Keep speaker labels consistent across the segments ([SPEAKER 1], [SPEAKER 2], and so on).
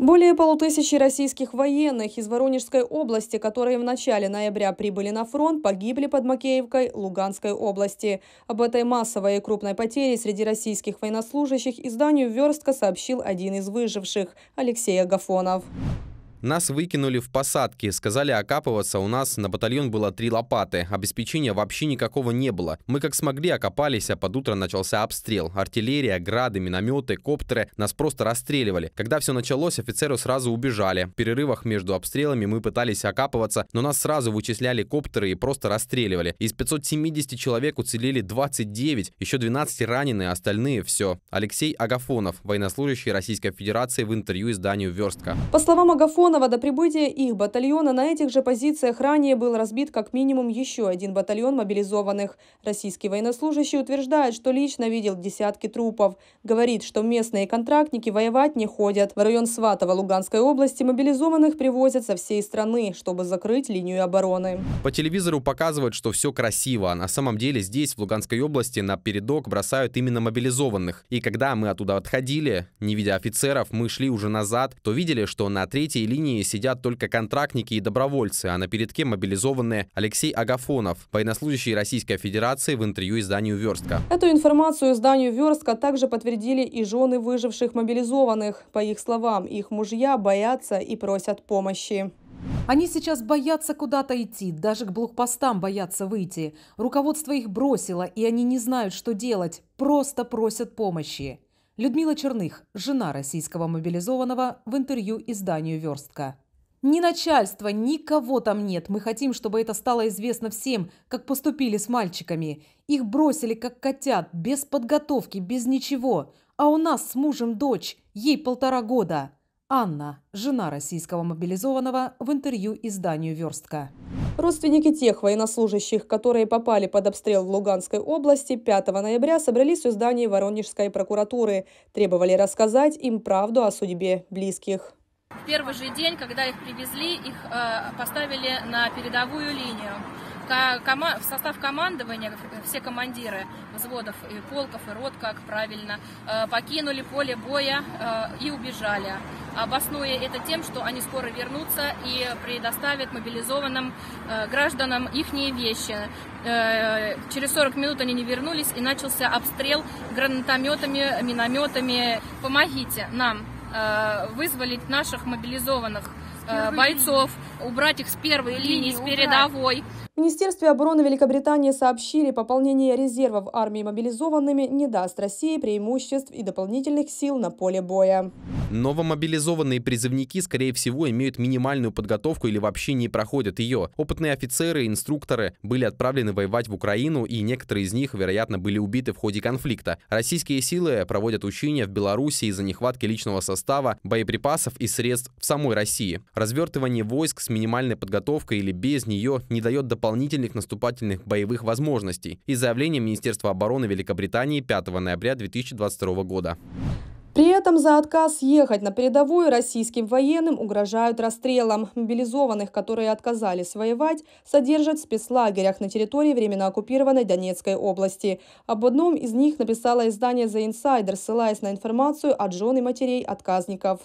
[SPEAKER 1] Более полутысячи российских военных из Воронежской области, которые в начале ноября прибыли на фронт, погибли под Макеевкой Луганской области. Об этой массовой и крупной потере среди российских военнослужащих изданию «Верстка» сообщил один из выживших – Алексей Агафонов.
[SPEAKER 2] Нас выкинули в посадки, сказали окапываться, у нас на батальон было три лопаты, обеспечения вообще никакого не было. Мы как смогли окопались, а под утро начался обстрел. Артиллерия, грады, минометы, коптеры нас просто расстреливали. Когда все началось, офицеры сразу убежали. В перерывах между обстрелами мы пытались окапываться, но нас сразу вычисляли коптеры и просто расстреливали. Из 570 человек уцелели 29, еще 12 ранены, а остальные все. Алексей Агафонов, военнослужащий Российской Федерации в интервью изданию «Верстка».
[SPEAKER 1] По словам Агафонова, Антонова до прибытия их батальона на этих же позициях ранее был разбит как минимум еще один батальон мобилизованных. Российский военнослужащий утверждает, что лично видел десятки трупов. Говорит, что местные контрактники воевать не ходят. В район Сватова Луганской области мобилизованных привозят со всей страны, чтобы закрыть линию обороны.
[SPEAKER 2] По телевизору показывают, что все красиво. А на самом деле здесь, в Луганской области, на передок бросают именно мобилизованных. И когда мы оттуда отходили, не видя офицеров, мы шли уже назад, то видели, что на третьей линии линии сидят только контрактники и добровольцы, а на передке мобилизованные Алексей Агафонов, военнослужащий Российской Федерации в интервью изданию «Верстка».
[SPEAKER 1] Эту информацию изданию «Верстка» также подтвердили и жены выживших мобилизованных. По их словам,
[SPEAKER 3] их мужья боятся и просят помощи. Они сейчас боятся куда-то идти, даже к блокпостам боятся выйти. Руководство их бросило, и они не знают, что делать, просто просят помощи. Людмила Черных, жена российского мобилизованного, в интервью изданию «Верстка». Ни начальства, никого там нет. Мы хотим, чтобы это стало известно всем, как поступили с мальчиками. Их бросили, как котят, без подготовки, без ничего. А у нас с мужем дочь, ей полтора года. Анна, жена российского мобилизованного, в интервью изданию «Верстка».
[SPEAKER 1] Родственники тех военнослужащих, которые попали под обстрел в Луганской области 5 ноября, собрались у здания Воронежской прокуратуры. Требовали рассказать им правду о судьбе близких.
[SPEAKER 4] В первый же день, когда их привезли, их э, поставили на передовую линию в состав командования все командиры взводов и полков и рот, как правильно, э, покинули поле боя э, и убежали, обоснуя это тем, что они скоро вернутся и предоставят мобилизованным э, гражданам их вещи. Через 40 минут они не вернулись и начался обстрел гранатометами, минометами. Помогите нам! Э, вызволить наших мобилизованных э, бойцов, убрать их с первой линии, с передовой.
[SPEAKER 1] В Министерстве обороны Великобритании сообщили, пополнение резервов армии мобилизованными не даст России преимуществ и дополнительных сил на поле боя.
[SPEAKER 2] Новомобилизованные призывники, скорее всего, имеют минимальную подготовку или вообще не проходят ее. Опытные офицеры и инструкторы были отправлены воевать в Украину, и некоторые из них, вероятно, были убиты в ходе конфликта. Российские силы проводят учения в Беларуси из-за нехватки личного состава, боеприпасов и средств в самой России. Развертывание войск с минимальной подготовкой или без нее не дает дополнительных наступательных боевых возможностей. И заявление Министерства обороны Великобритании 5 ноября 2022 года
[SPEAKER 1] этом за отказ ехать на передовую российским военным угрожают расстрелом. Мобилизованных, которые отказались воевать, содержат в спецлагерях на территории временно оккупированной Донецкой области. Об одном из них написало издание «The Insider», ссылаясь на информацию от жен и матерей отказников.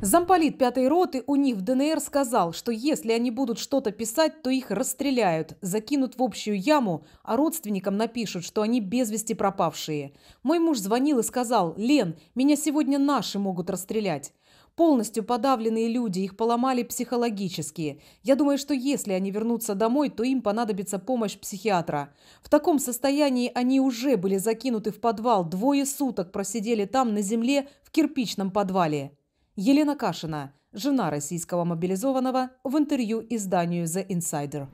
[SPEAKER 3] Замполит пятой роты у них в ДНР сказал, что если они будут что-то писать, то их расстреляют, закинут в общую яму, а родственникам напишут, что они без вести пропавшие. Мой муж звонил и сказал, «Лен, меня сегодня наши могут расстрелять». Полностью подавленные люди, их поломали психологически. Я думаю, что если они вернутся домой, то им понадобится помощь психиатра. В таком состоянии они уже были закинуты в подвал, двое суток просидели там на земле в кирпичном подвале. Елена Кашина, жена российского мобилизованного, в интервью изданию The Insider.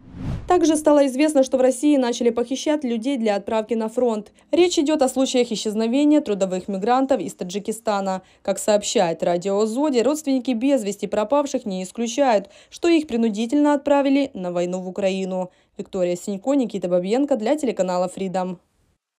[SPEAKER 1] Также стало известно, что в России начали похищать людей для отправки на фронт. Речь идет о случаях исчезновения трудовых мигрантов из Таджикистана. Как сообщает радио Зоди, родственники без вести пропавших не исключают, что их принудительно отправили на войну в Украину. Виктория Синько, Никита Бабьенко для телеканала Freedom.